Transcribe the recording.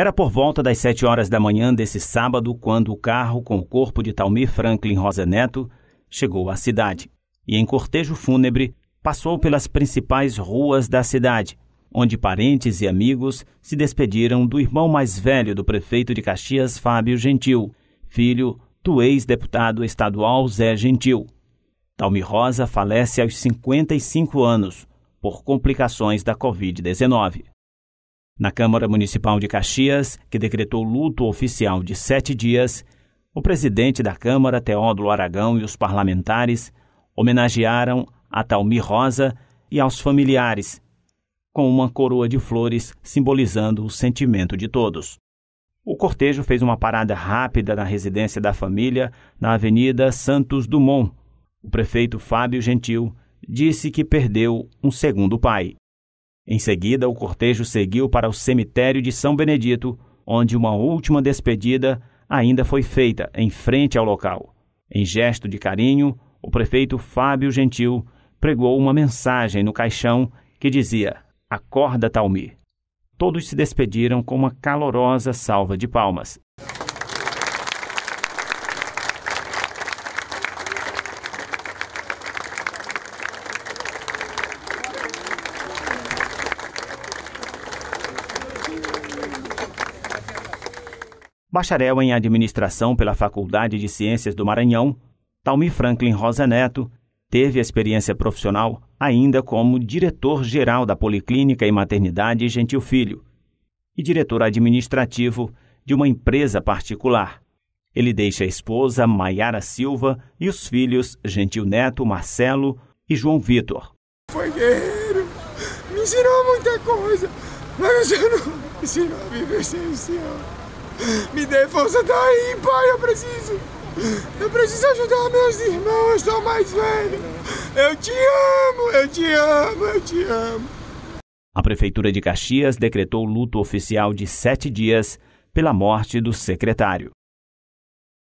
Era por volta das sete horas da manhã desse sábado quando o carro com o corpo de Talmi Franklin Rosa Neto chegou à cidade e, em cortejo fúnebre, passou pelas principais ruas da cidade, onde parentes e amigos se despediram do irmão mais velho do prefeito de Caxias, Fábio Gentil, filho do ex-deputado estadual Zé Gentil. Talmi Rosa falece aos 55 anos por complicações da Covid-19. Na Câmara Municipal de Caxias, que decretou luto oficial de sete dias, o presidente da Câmara, Teódulo Aragão, e os parlamentares homenagearam a Talmi Rosa e aos familiares, com uma coroa de flores simbolizando o sentimento de todos. O cortejo fez uma parada rápida na residência da família, na Avenida Santos Dumont. O prefeito Fábio Gentil disse que perdeu um segundo pai. Em seguida, o cortejo seguiu para o cemitério de São Benedito, onde uma última despedida ainda foi feita em frente ao local. Em gesto de carinho, o prefeito Fábio Gentil pregou uma mensagem no caixão que dizia: Acorda, Talmi. Todos se despediram com uma calorosa salva de palmas. Bacharel em Administração pela Faculdade de Ciências do Maranhão, Talmi Franklin Rosa Neto teve experiência profissional ainda como diretor-geral da Policlínica e Maternidade Gentil Filho e diretor administrativo de uma empresa particular. Ele deixa a esposa Maiara Silva e os filhos Gentil Neto, Marcelo e João Vitor. Foi guerreiro, me ensinou muita coisa, mas eu não me ensinou a viver sem o Senhor. Me dê força daí, tá pai, eu preciso. Eu preciso ajudar meus irmãos, eu sou mais velho. Eu te amo, eu te amo, eu te amo. A Prefeitura de Caxias decretou luto oficial de sete dias pela morte do secretário.